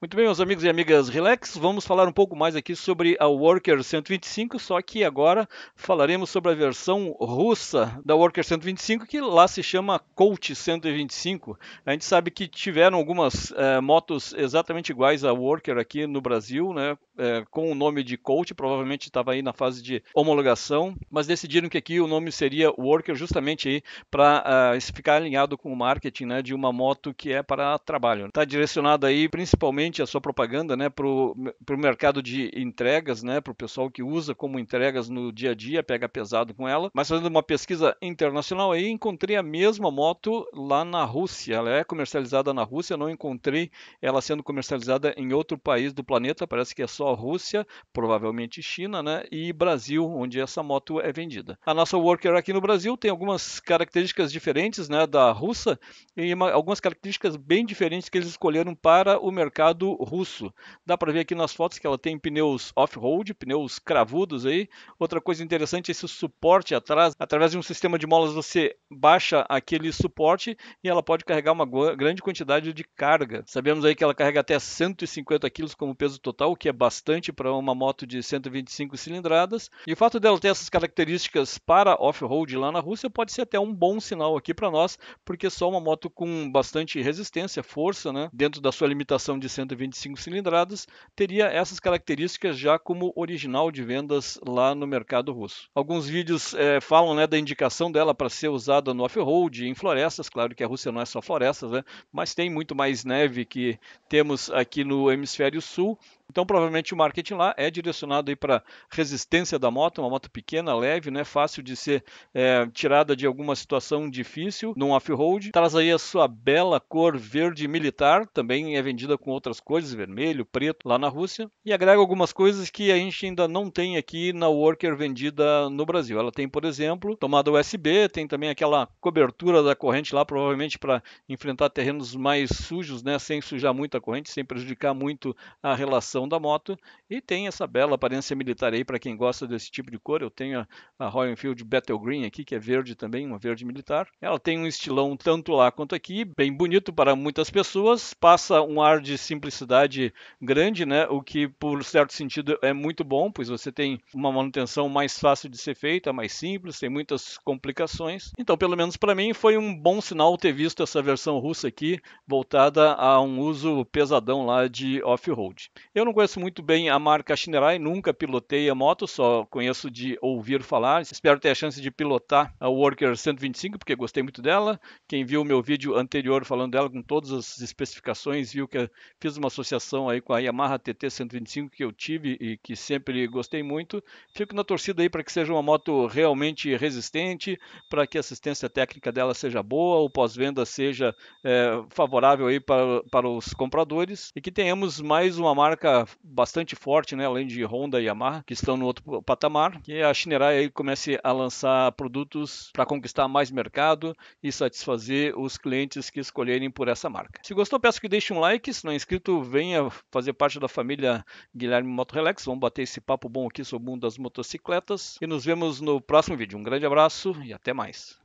Muito bem, meus amigos e amigas Relax, vamos falar um pouco mais aqui sobre a Worker 125, só que agora falaremos sobre a versão russa da Worker 125, que lá se chama Colt 125. A gente sabe que tiveram algumas eh, motos exatamente iguais à Worker aqui no Brasil, né, é, com o nome de coach, provavelmente estava aí na fase de homologação, mas decidiram que aqui o nome seria Worker, justamente aí para uh, eh, ficar alinhado com o marketing né, de uma moto que é para trabalho. Está direcionado aí principalmente a sua propaganda né, para o mercado de entregas, né, para o pessoal que usa como entregas no dia a dia, pega pesado com ela. Mas fazendo uma pesquisa internacional aí, encontrei a mesma moto lá na Rússia. Ela é comercializada na Rússia, não encontrei ela sendo comercializada em outro país do planeta, parece que é só Rússia, provavelmente China, né? E Brasil, onde essa moto é vendida. A nossa Worker aqui no Brasil tem algumas características diferentes, né, da russa e uma, algumas características bem diferentes que eles escolheram para o mercado russo. Dá para ver aqui nas fotos que ela tem pneus off-road, pneus cravudos aí. Outra coisa interessante é esse suporte atrás. Através de um sistema de molas você baixa aquele suporte e ela pode carregar uma grande quantidade de carga. Sabemos aí que ela carrega até 150 quilos como peso total, o que é bastante bastante para uma moto de 125 cilindradas. E o fato dela ter essas características para off-road lá na Rússia pode ser até um bom sinal aqui para nós, porque é só uma moto com bastante resistência, força, né, dentro da sua limitação de 125 cilindradas, teria essas características já como original de vendas lá no mercado russo. Alguns vídeos é, falam né, da indicação dela para ser usada no off-road, em florestas, claro que a Rússia não é só florestas, né, mas tem muito mais neve que temos aqui no hemisfério sul então, provavelmente o marketing lá é direcionado aí para resistência da moto, uma moto pequena, leve, né, fácil de ser é, tirada de alguma situação difícil num off-road. Traz aí a sua bela cor verde militar, também é vendida com outras cores, vermelho, preto, lá na Rússia. E agrega algumas coisas que a gente ainda não tem aqui na Worker vendida no Brasil. Ela tem, por exemplo, tomada USB, tem também aquela cobertura da corrente lá, provavelmente para enfrentar terrenos mais sujos, né, sem sujar muito a corrente, sem prejudicar muito a relação da moto e tem essa bela aparência militar aí para quem gosta desse tipo de cor. Eu tenho a, a Royal Enfield Battle Green aqui, que é verde também, uma verde militar. Ela tem um estilão tanto lá quanto aqui, bem bonito para muitas pessoas, passa um ar de simplicidade grande, né? O que por certo sentido é muito bom, pois você tem uma manutenção mais fácil de ser feita, mais simples, tem muitas complicações. Então, pelo menos para mim foi um bom sinal ter visto essa versão russa aqui voltada a um uso pesadão lá de off-road. Eu não conheço muito bem a marca Shinerai, nunca pilotei a moto, só conheço de ouvir falar. Espero ter a chance de pilotar a Worker 125, porque gostei muito dela. Quem viu o meu vídeo anterior falando dela com todas as especificações, viu que fiz uma associação aí com a Yamaha TT 125 que eu tive e que sempre gostei muito. Fico na torcida aí para que seja uma moto realmente resistente, para que a assistência técnica dela seja boa, o pós-venda seja é, favorável aí para, para os compradores e que tenhamos mais uma marca bastante forte, né, além de Honda e Yamaha, que estão no outro patamar, que a Shinerai aí comece a lançar produtos para conquistar mais mercado e satisfazer os clientes que escolherem por essa marca. Se gostou, peço que deixe um like, se não é inscrito, venha fazer parte da família Guilherme Motorrelax, vamos bater esse papo bom aqui sobre o mundo das motocicletas e nos vemos no próximo vídeo. Um grande abraço e até mais.